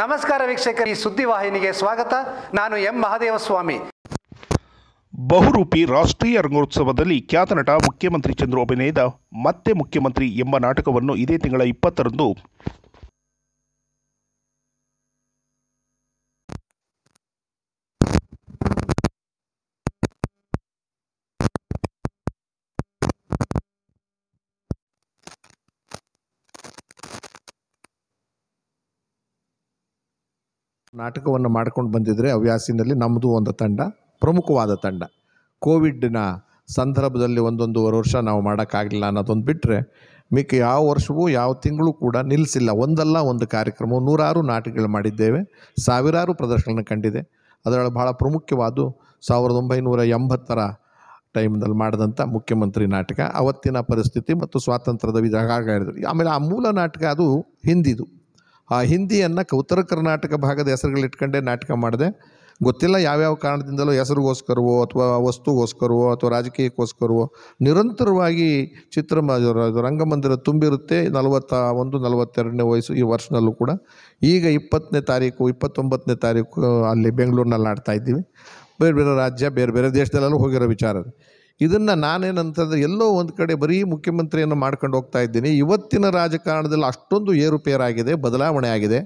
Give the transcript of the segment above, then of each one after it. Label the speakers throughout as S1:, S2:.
S1: ನಮಸ್ಕಾರ ವೀಕ್ಷಕರ ಈ ಸುದ್ದಿವಾಹಿನಿಗೆ ಸ್ವಾಗತ ನಾನು ಎಂ ಮಹಾದೇವಸ್ವಾಮಿ ಬಹುರೂಪಿ ರಾಷ್ಟ್ರೀಯ ರಂಗೋತ್ಸವದಲ್ಲಿ ಖ್ಯಾತ ನಟ ಮುಖ್ಯಮಂತ್ರಿ ಚಂದ್ರು ಅಭಿನಯದ ಮತ್ತೆ ಮುಖ್ಯಮಂತ್ರಿ ಎಂಬ ನಾಟಕವನ್ನು ಇದೇ ತಿಂಗಳ ಇಪ್ಪತ್ತರಂದು ನಾಟಕವನ್ನು ಮಾಡ್ಕೊಂಡು ಬಂದಿದ್ದರೆ ಹವ್ಯಾಸಿನಲ್ಲಿ ನಮ್ಮದು ಒಂದು ತಂಡ ಪ್ರಮುಖವಾದ ತಂಡ ಕೋವಿಡ್ನ ಸಂದರ್ಭದಲ್ಲಿ ವರೆ ವರ್ಷ ನಾವು ಮಾಡೋಕ್ಕಾಗಲಿಲ್ಲ ಅನ್ನೋದೊಂದು ಬಿಟ್ಟರೆ ಮಿಕ್ಕ ಯಾವ ವರ್ಷವೂ ಯಾವ ತಿಂಗಳು ಕೂಡ ನಿಲ್ಲಿಸಿಲ್ಲ ಒಂದಲ್ಲ ಒಂದು ಕಾರ್ಯಕ್ರಮ ನೂರಾರು ನಾಟಕಗಳು ಮಾಡಿದ್ದೇವೆ ಸಾವಿರಾರು ಪ್ರದರ್ಶನ ಕಂಡಿದೆ ಅದರೊಳಗೆ ಬಹಳ ಪ್ರಮುಖವಾದ ಸಾವಿರದ ಒಂಬೈನೂರ ಎಂಬತ್ತರ ಟೈಮ್ನಲ್ಲಿ ಮಾಡಿದಂಥ ಮುಖ್ಯಮಂತ್ರಿ ನಾಟಕ ಅವತ್ತಿನ ಪರಿಸ್ಥಿತಿ ಮತ್ತು ಸ್ವಾತಂತ್ರ್ಯದ ವಿಧಾನ ಆಮೇಲೆ ಆ ಮೂಲ ನಾಟಕ ಅದು ಹಿಂದಿದು ಆ ಹಿಂದಿಯನ್ನು ಕ ಉತ್ತರ ಕರ್ನಾಟಕ ಭಾಗದ ಹೆಸರುಗಳಿಟ್ಕೊಂಡೇ ನಾಟಕ ಮಾಡಿದೆ ಗೊತ್ತಿಲ್ಲ ಯಾವ್ಯಾವ ಕಾರಣದಿಂದಲೋ ಹೆಸರಿಗೋಸ್ಕರವೋ ಅಥವಾ ವಸ್ತುಗೋಸ್ಕರವೋ ಅಥವಾ ರಾಜಕೀಯಕ್ಕೋಸ್ಕರವೋ ನಿರಂತರವಾಗಿ ಚಿತ್ರ ರಂಗಮಂದಿರ ತುಂಬಿರುತ್ತೆ ನಲವತ್ತ ಒಂದು ನಲವತ್ತೆರಡನೇ ವಯಸ್ಸು ಈ ವರ್ಷದಲ್ಲೂ ಕೂಡ ಈಗ ಇಪ್ಪತ್ತನೇ ತಾರೀಕು ಇಪ್ಪತ್ತೊಂಬತ್ತನೇ ತಾರೀಕು ಅಲ್ಲಿ ಬೆಂಗಳೂರಿನಲ್ಲಿ ಆಡ್ತಾ ಇದ್ದೀವಿ ಬೇರೆ ಬೇರೆ ರಾಜ್ಯ ಬೇರೆ ಬೇರೆ ದೇಶದಲ್ಲೂ ಹೋಗಿರೋ ವಿಚಾರ ಇದನ್ನು ನಾನೇನಂತಂದರೆ ಎಲ್ಲೋ ಒಂದು ಕಡೆ ಬರೀ ಮುಖ್ಯಮಂತ್ರಿಯನ್ನು ಮಾಡ್ಕೊಂಡು ಹೋಗ್ತಾ ಇದ್ದೀನಿ ಇವತ್ತಿನ ರಾಜಕಾರಣದಲ್ಲಿ ಅಷ್ಟೊಂದು ಏರುಪೇರಾಗಿದೆ ಬದಲಾವಣೆ ಆಗಿದೆ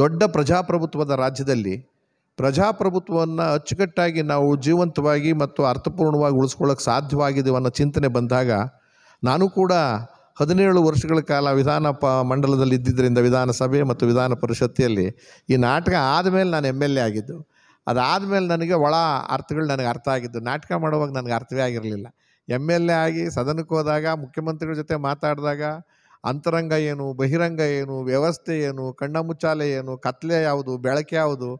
S1: ದೊಡ್ಡ ಪ್ರಜಾಪ್ರಭುತ್ವದ ರಾಜ್ಯದಲ್ಲಿ ಪ್ರಜಾಪ್ರಭುತ್ವವನ್ನು ಅಚ್ಚುಕಟ್ಟಾಗಿ ನಾವು ಜೀವಂತವಾಗಿ ಮತ್ತು ಅರ್ಥಪೂರ್ಣವಾಗಿ ಉಳಿಸ್ಕೊಳ್ಳೋಕೆ ಸಾಧ್ಯವಾಗಿದೆ ಅನ್ನೋ ಚಿಂತನೆ ಬಂದಾಗ ನಾನು ಕೂಡ ಹದಿನೇಳು ವರ್ಷಗಳ ಕಾಲ ವಿಧಾನ ಪ ಮಂಡಲದಲ್ಲಿ ಇದ್ದಿದ್ದರಿಂದ ವಿಧಾನಸಭೆ ಮತ್ತು ವಿಧಾನ ಪರಿಷತ್ತಿಯಲ್ಲಿ ಈ ನಾಟಕ ಆದಮೇಲೆ ನಾನು ಎಮ್ ಎಲ್ ಎ ಆಗಿದ್ದು ಅದಾದಮೇಲೆ ನನಗೆ ಒಳ ಅರ್ಥಗಳು ನನಗೆ ಅರ್ಥ ಆಗಿದ್ದು ನಾಟಕ ಮಾಡುವಾಗ ನನಗೆ ಅರ್ಥವೇ ಆಗಿರಲಿಲ್ಲ ಎಮ್ ಎಲ್ ಎ ಆಗಿ ಸದನಕ್ಕೆ ಹೋದಾಗ ಮುಖ್ಯಮಂತ್ರಿಗಳ ಜೊತೆ ಮಾತಾಡಿದಾಗ ಅಂತರಂಗ ಏನು ಬಹಿರಂಗ ಏನು ವ್ಯವಸ್ಥೆ ಏನು ಕಣ್ಣ ಮುಚ್ಚಾಲೆ ಏನು ಕತ್ಲೆ ಯಾವುದು ಬೆಳಕೆ ಯಾವುದು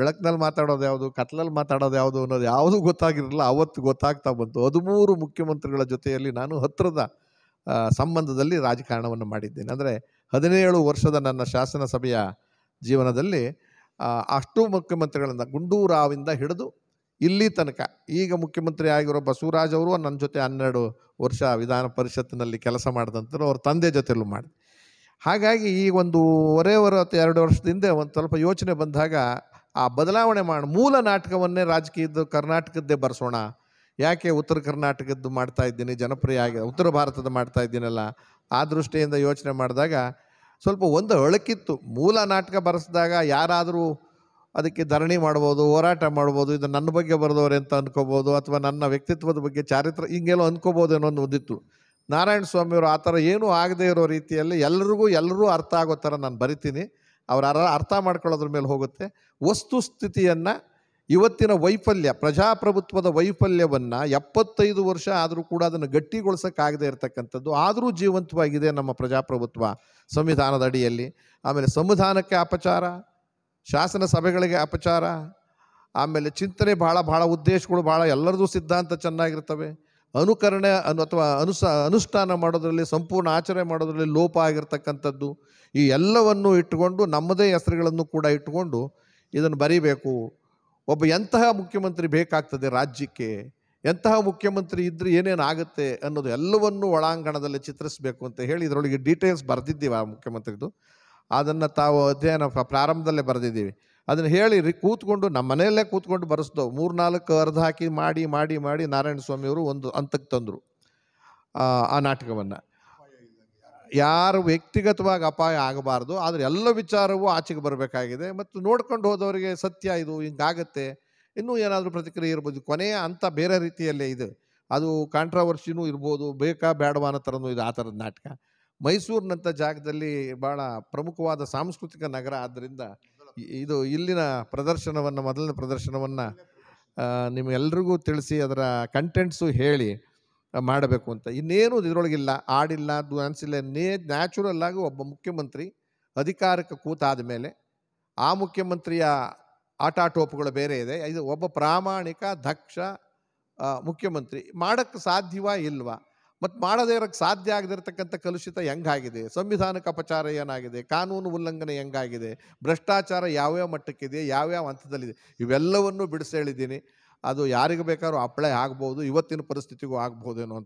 S1: ಬೆಳಕಿನಲ್ಲಿ ಮಾತಾಡೋದು ಯಾವುದು ಕತ್ಲಲ್ಲಿ ಮಾತಾಡೋದು ಯಾವುದು ಅನ್ನೋದು ಯಾವುದು ಗೊತ್ತಾಗಿರಲಿಲ್ಲ ಅವತ್ತು ಗೊತ್ತಾಗ್ತಾ ಬಂತು ಹದಿಮೂರು ಮುಖ್ಯಮಂತ್ರಿಗಳ ಜೊತೆಯಲ್ಲಿ ನಾನು ಹತ್ತಿರದ ಸಂಬಂಧದಲ್ಲಿ ರಾಜಕಾರಣವನ್ನು ಮಾಡಿದ್ದೇನೆ ಅಂದರೆ ಹದಿನೇಳು ವರ್ಷದ ನನ್ನ ಶಾಸನ ಸಭೆಯ ಜೀವನದಲ್ಲಿ ಅಷ್ಟು ಮುಖ್ಯಮಂತ್ರಿಗಳನ್ನು ಗುಂಡೂರಾವಿಂದ ಹಿಡಿದು ಇಲ್ಲಿ ತನಕ ಈಗ ಮುಖ್ಯಮಂತ್ರಿ ಆಗಿರೋ ಬಸವರಾಜ್ ಅವರು ನನ್ನ ಜೊತೆ ಹನ್ನೆರಡು ವರ್ಷ ವಿಧಾನ ಪರಿಷತ್ತಿನಲ್ಲಿ ಕೆಲಸ ಮಾಡಿದಂಥರು ಅವ್ರ ತಂದೆ ಜೊತೆಲೂ ಮಾಡಿ ಹಾಗಾಗಿ ಈ ಒಂದು ಒರೆವರೆ ಅಥವಾ ಎರಡು ವರ್ಷದಿಂದ ಒಂದು ಸ್ವಲ್ಪ ಯೋಚನೆ ಬಂದಾಗ ಆ ಬದಲಾವಣೆ ಮಾಡಿ ಮೂಲ ನಾಟಕವನ್ನೇ ರಾಜಕೀಯದ್ದು ಕರ್ನಾಟಕದ್ದೇ ಬರೆಸೋಣ ಯಾಕೆ ಉತ್ತರ ಕರ್ನಾಟಕದ್ದು ಮಾಡ್ತಾ ಇದ್ದೀನಿ ಜನಪ್ರಿಯ ಆಗಿ ಉತ್ತರ ಭಾರತದ ಮಾಡ್ತಾ ಇದ್ದೀನಲ್ಲ ಆ ದೃಷ್ಟಿಯಿಂದ ಯೋಚನೆ ಮಾಡಿದಾಗ ಸ್ವಲ್ಪ ಒಂದು ಅಳಕಿತ್ತು ಮೂಲ ನಾಟಕ ಬರೆಸಿದಾಗ ಯಾರಾದರೂ ಅದಕ್ಕೆ ಧರಣಿ ಮಾಡ್ಬೋದು ಹೋರಾಟ ಮಾಡ್ಬೋದು ಇದು ನನ್ನ ಬಗ್ಗೆ ಬರೆದವ್ರೆ ಅಂತ ಅಂದ್ಕೋಬೋದು ಅಥವಾ ನನ್ನ ವ್ಯಕ್ತಿತ್ವದ ಬಗ್ಗೆ ಚಾರಿತ್ರ ಹಿಂಗೆಲ್ಲೋ ಅಂದ್ಕೋಬೋದು ಅನ್ನೋ ಒಂದು ಒಂದಿತ್ತು ನಾರಾಯಣ ಸ್ವಾಮಿಯವರು ಆ ಥರ ಏನೂ ಆಗದೇ ಇರೋ ರೀತಿಯಲ್ಲಿ ಎಲ್ರಿಗೂ ಎಲ್ಲರೂ ಅರ್ಥ ಆಗೋ ಥರ ನಾನು ಬರಿತೀನಿ ಅವರ ಅರ್ಥ ಮಾಡ್ಕೊಳ್ಳೋದ್ರ ಮೇಲೆ ಹೋಗುತ್ತೆ ವಸ್ತುಸ್ಥಿತಿಯನ್ನು ಇವತ್ತಿನ ವೈಫಲ್ಯ ಪ್ರಜಾಪ್ರಭುತ್ವದ ವೈಫಲ್ಯವನ್ನು ಎಪ್ಪತ್ತೈದು ವರ್ಷ ಆದರೂ ಕೂಡ ಅದನ್ನು ಗಟ್ಟಿಗೊಳಿಸೋಕ್ಕಾಗದೇ ಇರತಕ್ಕಂಥದ್ದು ಆದರೂ ಜೀವಂತವಾಗಿದೆ ನಮ್ಮ ಪ್ರಜಾಪ್ರಭುತ್ವ ಸಂವಿಧಾನದ ಅಡಿಯಲ್ಲಿ ಆಮೇಲೆ ಸಂವಿಧಾನಕ್ಕೆ ಅಪಚಾರ ಶಾಸನ ಸಭೆಗಳಿಗೆ ಅಪಚಾರ ಆಮೇಲೆ ಚಿಂತನೆ ಭಾಳ ಭಾಳ ಉದ್ದೇಶಗಳು ಭಾಳ ಎಲ್ಲರದೂ ಸಿದ್ಧಾಂತ ಚೆನ್ನಾಗಿರ್ತವೆ ಅನುಕರಣೆ ಅನು ಅಥವಾ ಅನುಸ ಅನುಷ್ಠಾನ ಮಾಡೋದರಲ್ಲಿ ಸಂಪೂರ್ಣ ಆಚರಣೆ ಮಾಡೋದರಲ್ಲಿ ಲೋಪ ಆಗಿರ್ತಕ್ಕಂಥದ್ದು ಈ ಎಲ್ಲವನ್ನು ಇಟ್ಟುಕೊಂಡು ನಮ್ಮದೇ ಹೆಸರುಗಳನ್ನು ಕೂಡ ಇಟ್ಟುಕೊಂಡು ಇದನ್ನು ಬರೀಬೇಕು ಒಬ್ಬ ಎಂತಹ ಮುಖ್ಯಮಂತ್ರಿ ಬೇಕಾಗ್ತದೆ ರಾಜ್ಯಕ್ಕೆ ಎಂತಹ ಮುಖ್ಯಮಂತ್ರಿ ಇದ್ದರೆ ಏನೇನು ಆಗುತ್ತೆ ಅನ್ನೋದು ಎಲ್ಲವನ್ನು ಒಳಾಂಗಣದಲ್ಲಿ ಚಿತ್ರಿಸಬೇಕು ಅಂತ ಹೇಳಿ ಇದರೊಳಗೆ ಡೀಟೇಲ್ಸ್ ಬರೆದಿದ್ದೀವಿ ಆ ಮುಖ್ಯಮಂತ್ರಿದು ಅದನ್ನು ತಾವು ಅಧ್ಯಯನ ಪ್ರಾರಂಭದಲ್ಲೇ ಬರೆದಿದ್ದೀವಿ ಅದನ್ನು ಹೇಳಿ ಕೂತ್ಕೊಂಡು ನಮ್ಮ ಮನೆಯಲ್ಲೇ ಕೂತ್ಕೊಂಡು ಬರೆಸ್ದವು ಮೂರು ನಾಲ್ಕು ಅರ್ಧ ಹಾಕಿ ಮಾಡಿ ಮಾಡಿ ಮಾಡಿ ನಾರಾಯಣ ಸ್ವಾಮಿಯವರು ಒಂದು ಹಂತಕ್ಕೆ ತಂದರು ಆ ನಾಟಕವನ್ನು ಯಾರು ವ್ಯಕ್ತಿಗತವಾಗಿ ಅಪಾಯ ಆಗಬಾರ್ದು ಆದರೆ ಎಲ್ಲ ವಿಚಾರವೂ ಆಚೆಗೆ ಬರಬೇಕಾಗಿದೆ ಮತ್ತು ನೋಡ್ಕೊಂಡು ಹೋದವರಿಗೆ ಸತ್ಯ ಇದು ಹಿಂಗಾಗತ್ತೆ ಇನ್ನೂ ಏನಾದರೂ ಪ್ರತಿಕ್ರಿಯೆ ಇರ್ಬೋದು ಕೊನೆಯ ಅಂತ ಬೇರೆ ರೀತಿಯಲ್ಲೇ ಇದು ಅದು ಕಾಂಟ್ರವರ್ಸಿನೂ ಇರ್ಬೋದು ಬೇಕಾ ಬೇಡವಾ ಅನ್ನೋ ಥರನೂ ಇದು ಆ ಥರದ ನಾಟಕ ಮೈಸೂರಿನಂಥ ಜಾಗದಲ್ಲಿ ಭಾಳ ಪ್ರಮುಖವಾದ ಸಾಂಸ್ಕೃತಿಕ ನಗರ ಆದ್ದರಿಂದ ಇದು ಇಲ್ಲಿನ ಪ್ರದರ್ಶನವನ್ನು ಮೊದಲನೇ ಪ್ರದರ್ಶನವನ್ನು ನಿಮಗೆಲ್ರಿಗೂ ತಿಳಿಸಿ ಅದರ ಕಂಟೆಂಟ್ಸು ಹೇಳಿ ಮಾಡಬೇಕು ಅಂತ ಇನ್ನೇನು ಇದರೊಳಗಿಲ್ಲ ಆಡಿಲ್ಲ ಅನಿಸಿಲ್ಲ ನೇ ನ್ಯಾಚುರಲ್ಲಾಗಿ ಆಗಿ ಒಬ್ಬ ಮುಖ್ಯಮಂತ್ರಿ ಅಧಿಕಾರಕ್ಕೆ ಕೂತಾದ ಮೇಲೆ ಆ ಮುಖ್ಯಮಂತ್ರಿಯ ಆಟಾಟೋಪುಗಳು ಬೇರೆ ಇದೆ ಇದು ಒಬ್ಬ ಪ್ರಾಮಾಣಿಕ ದಕ್ಷ ಮುಖ್ಯಮಂತ್ರಿ ಮಾಡೋಕ್ಕೆ ಸಾಧ್ಯವಾ ಇಲ್ವಾ ಮತ್ತು ಮಾಡದೇ ಇರೋಕ್ಕೆ ಸಾಧ್ಯ ಆಗದಿರ್ತಕ್ಕಂಥ ಕಲುಷಿತ ಹೆಂಗಾಗಿದೆ ಸಂವಿಧಾನಕ್ಕೆ ಅಪಚಾರ ಏನಾಗಿದೆ ಕಾನೂನು ಉಲ್ಲಂಘನೆ ಹೆಂಗಾಗಿದೆ ಭ್ರಷ್ಟಾಚಾರ ಯಾವ್ಯಾವ ಮಟ್ಟಕ್ಕಿದೆ ಯಾವ್ಯಾವ ಹಂತದಲ್ಲಿದೆ ಇವೆಲ್ಲವನ್ನು ಹೇಳಿದ್ದೀನಿ ಅದು ಯಾರಿಗೆ ಬೇಕಾದ್ರೂ ಅಪ್ಲೈ ಆಗ್ಬೋದು ಇವತ್ತಿನ ಪರಿಸ್ಥಿತಿಗೂ ಆಗ್ಬೋದೇನೋ ಅಂತ